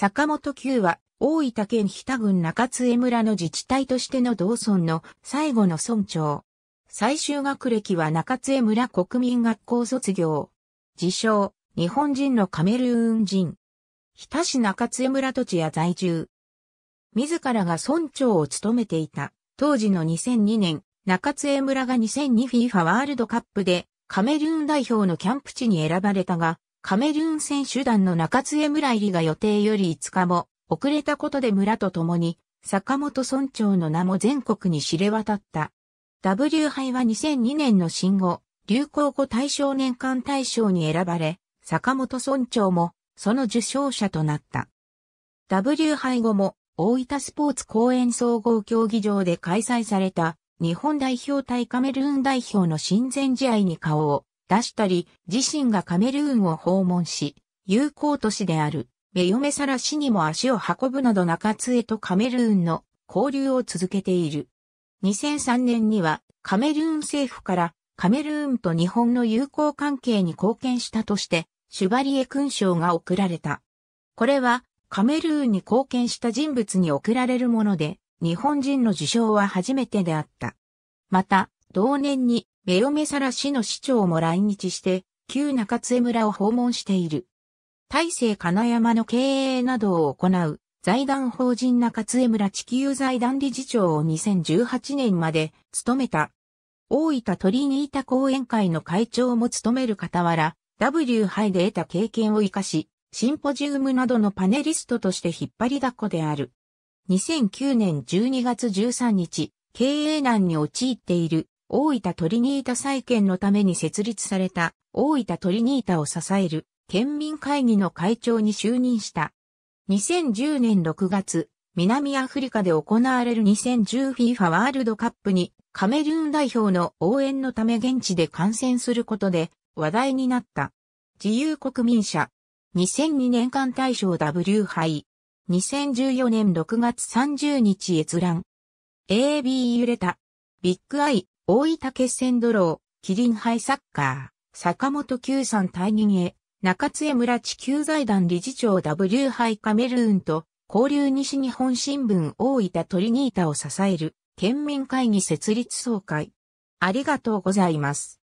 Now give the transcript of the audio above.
坂本九は、大分県日田郡中津江村の自治体としての同村の最後の村長。最終学歴は中津江村国民学校卒業。自称、日本人のカメルーン人。日田市中津江村土地や在住。自らが村長を務めていた。当時の2002年、中津江村が 2002FIFA ワールドカップでカメルーン代表のキャンプ地に選ばれたが、カメルーン選手団の中津江村入りが予定より5日も遅れたことで村と共に坂本村長の名も全国に知れ渡った。W 杯は2002年の新語、流行語大賞年間大賞に選ばれ、坂本村長もその受賞者となった。W 杯後も大分スポーツ公園総合競技場で開催された日本代表対カメルーン代表の親善試合に顔を出したり、自身がカメルーンを訪問し、友好都市である、メヨメサラ市にも足を運ぶなど中津江とカメルーンの交流を続けている。2003年には、カメルーン政府からカメルーンと日本の友好関係に貢献したとして、シュバリエ勲章が贈られた。これは、カメルーンに貢献した人物に贈られるもので、日本人の受賞は初めてであった。また、同年にメロメサラ市の市長も来日して、旧中津江村を訪問している。大成金山の経営などを行う財団法人中津江村地球財団理事長を2018年まで務めた。大分鳥に板講演会の会長も務める傍ら、W 杯で得た経験を活かし、シンポジウムなどのパネリストとして引っ張りだっこである。2009年12月13日、経営難に陥っている大分トリニータ再建のために設立された大分トリニータを支える県民会議の会長に就任した。2010年6月、南アフリカで行われる 2010FIFA ワールドカップにカメルーン代表の応援のため現地で観戦することで話題になった。自由国民社。2002年間大賞 W 杯。2014年6月30日閲覧。AB 揺れた。ビッグアイ、大分決戦ドロー、キリンイサッカー、坂本九さん退任へ、中津江村地球財団理事長 W 杯カメルーンと、交流西日本新聞大分トリニータを支える、県民会議設立総会。ありがとうございます。